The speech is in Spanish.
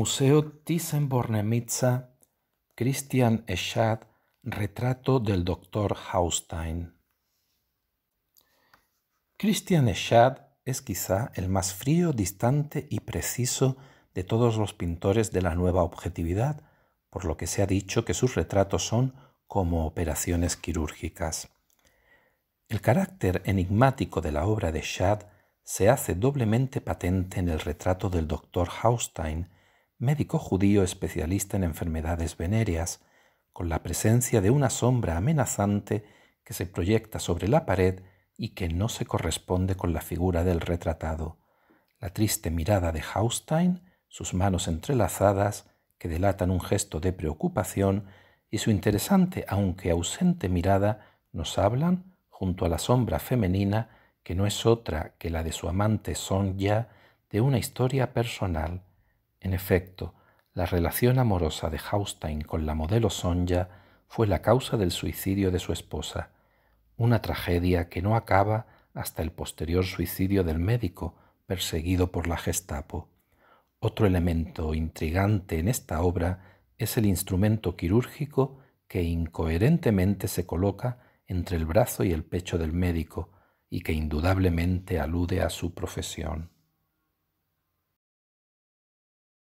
Museo Thyssen-Bornemisza, Christian Schad, retrato del Dr. Haustein. Christian Schad es quizá el más frío, distante y preciso de todos los pintores de la nueva objetividad, por lo que se ha dicho que sus retratos son como operaciones quirúrgicas. El carácter enigmático de la obra de Schad se hace doblemente patente en el retrato del Dr. Haustein, médico judío especialista en enfermedades venéreas, con la presencia de una sombra amenazante que se proyecta sobre la pared y que no se corresponde con la figura del retratado. La triste mirada de Haustein, sus manos entrelazadas, que delatan un gesto de preocupación, y su interesante aunque ausente mirada nos hablan, junto a la sombra femenina, que no es otra que la de su amante Sonja, de una historia personal en efecto, la relación amorosa de Haustein con la modelo Sonja fue la causa del suicidio de su esposa, una tragedia que no acaba hasta el posterior suicidio del médico perseguido por la Gestapo. Otro elemento intrigante en esta obra es el instrumento quirúrgico que incoherentemente se coloca entre el brazo y el pecho del médico y que indudablemente alude a su profesión.